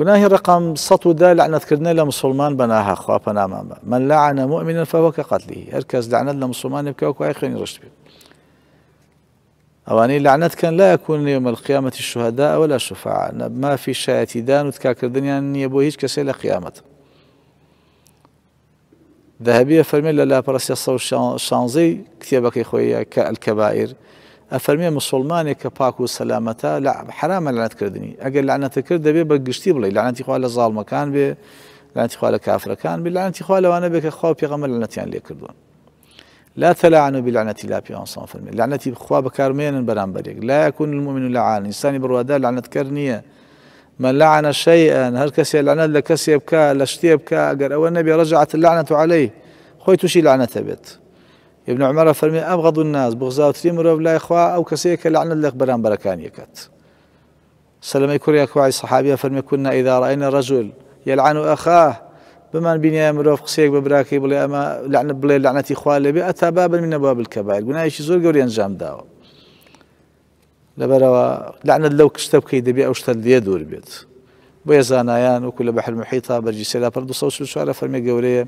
رقم سطو دا لعنة كرنا لمسلمان بناها خوا پەنامامە من لعن مؤمنا فهو كقتله اركز لعنة لمسلمان لە مسلمانی بکەوەکوای خوێنی ڕشت اواني لعنة كان لا يكون يوم القيامة الشهداء ولا شفاعة في شایەتی دان وتكاكر دنيا نییە بۆ هیچ کەسێ قيامة ذهبية فرمي لا برسي صو شانزي كتابك يا خويا كالكبائر ئەفەرمێ مسلمان كباكو پاک و حرام لعنة كردني أجل لعنة لەعنەتەکرد دەبێ بە گشتی بڵێ لەعنتی خوا لە زاڵمەکان بێ لەعنتی خوا لە کافرەکان بێ لەعنتی خوا لەوانە بێ کە خوا پێغەمە لەعنەتیان لێ لا تلعنوا بلعنة لا بيان صان فرمي لعنة بخوا كارمين بران برامبريك لا يكون المؤمن لعان إنسان بروادا لعنة كرنية من لعن شيئا هل كسي لعنة لكسي بكا لشتي بكا أقر أو النبي رجعت اللعنة عليه خويتو شي لعنة بيت ابن عمر فرمي أبغض الناس بغزاوتري مروف لا إخوة أو كسيك لعنة لك بران بركان يكت سلمي كوريا كواعي الصحابية فرمي كنا إذا رأينا رجل يلعن أخاه بمان يا مروف قسيك ببراكي بلي أما لعنة بلي لعنة إخوة لبي أتى بابا من أبواب الكبائر قلنا إيش زور قوري أنجام داو لبروا لعنة لو كشتب كيد دبي أو شتل يدور بيت بيزانايان وكل بحر محيطة برجي سيلا بردو صوت شوارة فرمي قوريه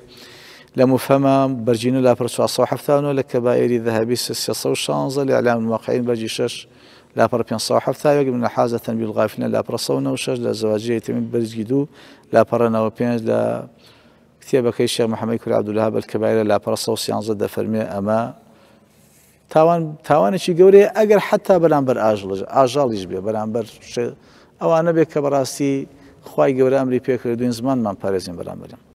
لە فما بەرجین و لا پڕ 1970 لە کەبائێری ذهبی 1600 لە برجي مواقعین بەرجی شش لاپەر 1970 من لە حازەتەن بیلغافینە لاپڕسەوەش لە زەواجی تمین بەرجگی دوو لاپەڕەنەوە پێنج لە کتێبەکەی شێ محەمەی کورابدولها بەل کەبایرە لاپەڕ 1970 دەفەرمێ ئەمە تاوان تاوانێکی گەورەیە ئەگەر حتا بەرامبەر ئاژڵژ ئاژاڵیش بێ بەرامبەر ئەوانە بێت کە بەڕاستی خی گەورە ئەمری پێکرد دوین زمانمان پارێزین بەرامبەرم